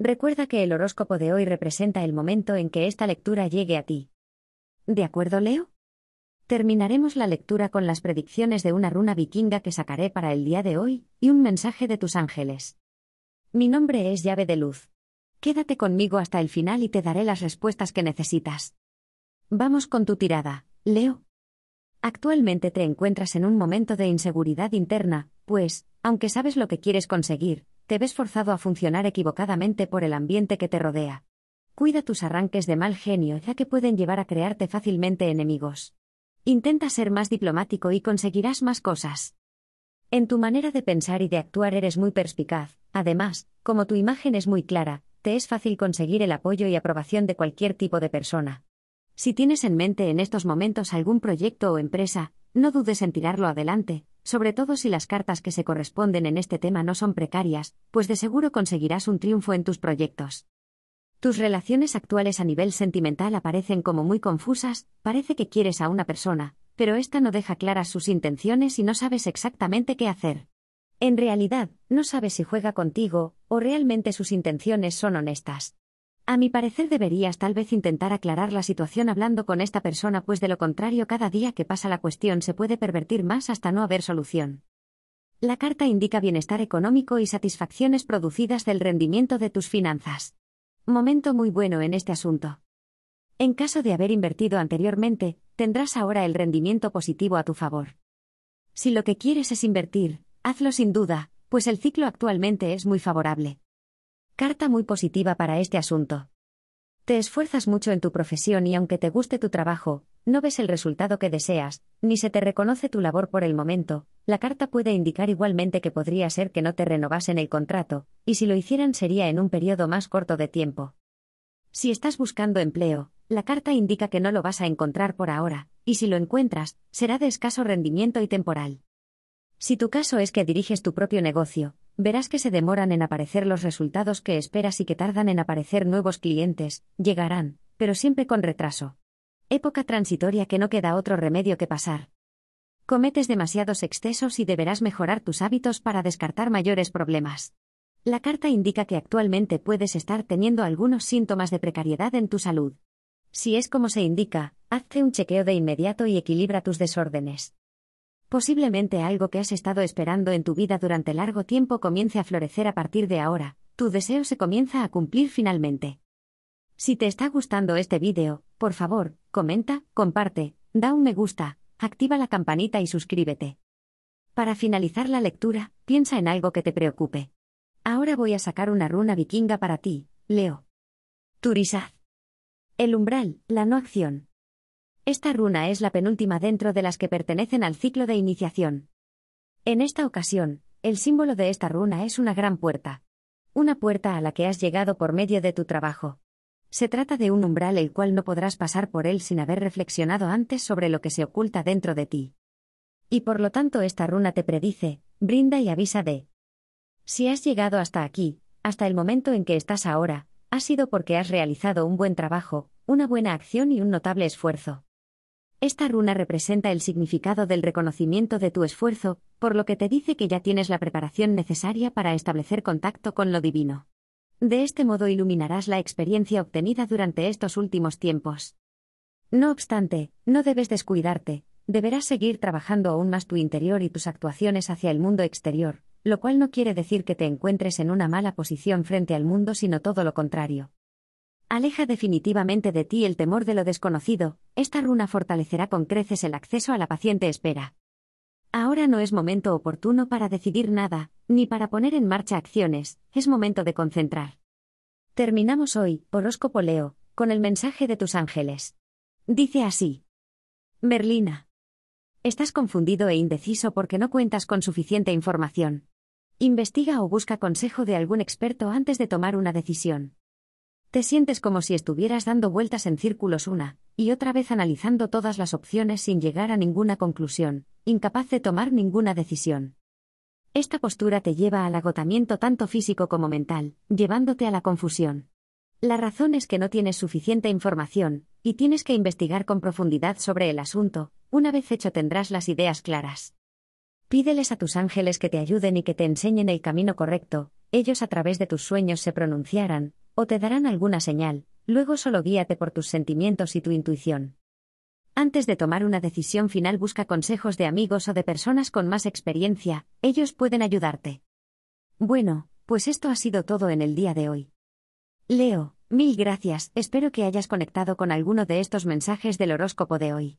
Recuerda que el horóscopo de hoy representa el momento en que esta lectura llegue a ti. ¿De acuerdo, Leo? Terminaremos la lectura con las predicciones de una runa vikinga que sacaré para el día de hoy, y un mensaje de tus ángeles. Mi nombre es llave de luz. Quédate conmigo hasta el final y te daré las respuestas que necesitas. Vamos con tu tirada, Leo. Actualmente te encuentras en un momento de inseguridad interna, pues, aunque sabes lo que quieres conseguir, te ves forzado a funcionar equivocadamente por el ambiente que te rodea. Cuida tus arranques de mal genio ya que pueden llevar a crearte fácilmente enemigos. Intenta ser más diplomático y conseguirás más cosas. En tu manera de pensar y de actuar eres muy perspicaz, además, como tu imagen es muy clara, te es fácil conseguir el apoyo y aprobación de cualquier tipo de persona. Si tienes en mente en estos momentos algún proyecto o empresa, no dudes en tirarlo adelante, sobre todo si las cartas que se corresponden en este tema no son precarias, pues de seguro conseguirás un triunfo en tus proyectos. Tus relaciones actuales a nivel sentimental aparecen como muy confusas, parece que quieres a una persona, pero esta no deja claras sus intenciones y no sabes exactamente qué hacer. En realidad, no sabes si juega contigo, o realmente sus intenciones son honestas. A mi parecer deberías tal vez intentar aclarar la situación hablando con esta persona, pues de lo contrario cada día que pasa la cuestión se puede pervertir más hasta no haber solución. La carta indica bienestar económico y satisfacciones producidas del rendimiento de tus finanzas. Momento muy bueno en este asunto. En caso de haber invertido anteriormente, tendrás ahora el rendimiento positivo a tu favor. Si lo que quieres es invertir, hazlo sin duda, pues el ciclo actualmente es muy favorable. Carta muy positiva para este asunto. Te esfuerzas mucho en tu profesión y aunque te guste tu trabajo, no ves el resultado que deseas, ni se te reconoce tu labor por el momento, la carta puede indicar igualmente que podría ser que no te renovasen el contrato, y si lo hicieran sería en un periodo más corto de tiempo. Si estás buscando empleo, la carta indica que no lo vas a encontrar por ahora, y si lo encuentras, será de escaso rendimiento y temporal. Si tu caso es que diriges tu propio negocio, verás que se demoran en aparecer los resultados que esperas y que tardan en aparecer nuevos clientes, llegarán, pero siempre con retraso. Época transitoria que no queda otro remedio que pasar. Cometes demasiados excesos y deberás mejorar tus hábitos para descartar mayores problemas. La carta indica que actualmente puedes estar teniendo algunos síntomas de precariedad en tu salud. Si es como se indica, hazte un chequeo de inmediato y equilibra tus desórdenes. Posiblemente algo que has estado esperando en tu vida durante largo tiempo comience a florecer a partir de ahora, tu deseo se comienza a cumplir finalmente. Si te está gustando este vídeo, por favor, comenta, comparte, da un me gusta, activa la campanita y suscríbete. Para finalizar la lectura, piensa en algo que te preocupe. Ahora voy a sacar una runa vikinga para ti, Leo. Turisad. El umbral, la no acción, esta runa es la penúltima dentro de las que pertenecen al ciclo de iniciación. En esta ocasión, el símbolo de esta runa es una gran puerta. Una puerta a la que has llegado por medio de tu trabajo. Se trata de un umbral el cual no podrás pasar por él sin haber reflexionado antes sobre lo que se oculta dentro de ti. Y por lo tanto esta runa te predice, brinda y avisa de. Si has llegado hasta aquí, hasta el momento en que estás ahora, ha sido porque has realizado un buen trabajo, una buena acción y un notable esfuerzo. Esta runa representa el significado del reconocimiento de tu esfuerzo, por lo que te dice que ya tienes la preparación necesaria para establecer contacto con lo divino. De este modo iluminarás la experiencia obtenida durante estos últimos tiempos. No obstante, no debes descuidarte, deberás seguir trabajando aún más tu interior y tus actuaciones hacia el mundo exterior, lo cual no quiere decir que te encuentres en una mala posición frente al mundo, sino todo lo contrario. Aleja definitivamente de ti el temor de lo desconocido, esta runa fortalecerá con creces el acceso a la paciente espera. Ahora no es momento oportuno para decidir nada, ni para poner en marcha acciones, es momento de concentrar. Terminamos hoy, horóscopo Leo, con el mensaje de tus ángeles. Dice así. Merlina. Estás confundido e indeciso porque no cuentas con suficiente información. Investiga o busca consejo de algún experto antes de tomar una decisión. Te sientes como si estuvieras dando vueltas en círculos una y otra vez analizando todas las opciones sin llegar a ninguna conclusión, incapaz de tomar ninguna decisión. Esta postura te lleva al agotamiento tanto físico como mental, llevándote a la confusión. La razón es que no tienes suficiente información, y tienes que investigar con profundidad sobre el asunto, una vez hecho tendrás las ideas claras. Pídeles a tus ángeles que te ayuden y que te enseñen el camino correcto, ellos a través de tus sueños se pronunciarán, o te darán alguna señal, luego solo guíate por tus sentimientos y tu intuición. Antes de tomar una decisión final busca consejos de amigos o de personas con más experiencia, ellos pueden ayudarte. Bueno, pues esto ha sido todo en el día de hoy. Leo, mil gracias, espero que hayas conectado con alguno de estos mensajes del horóscopo de hoy.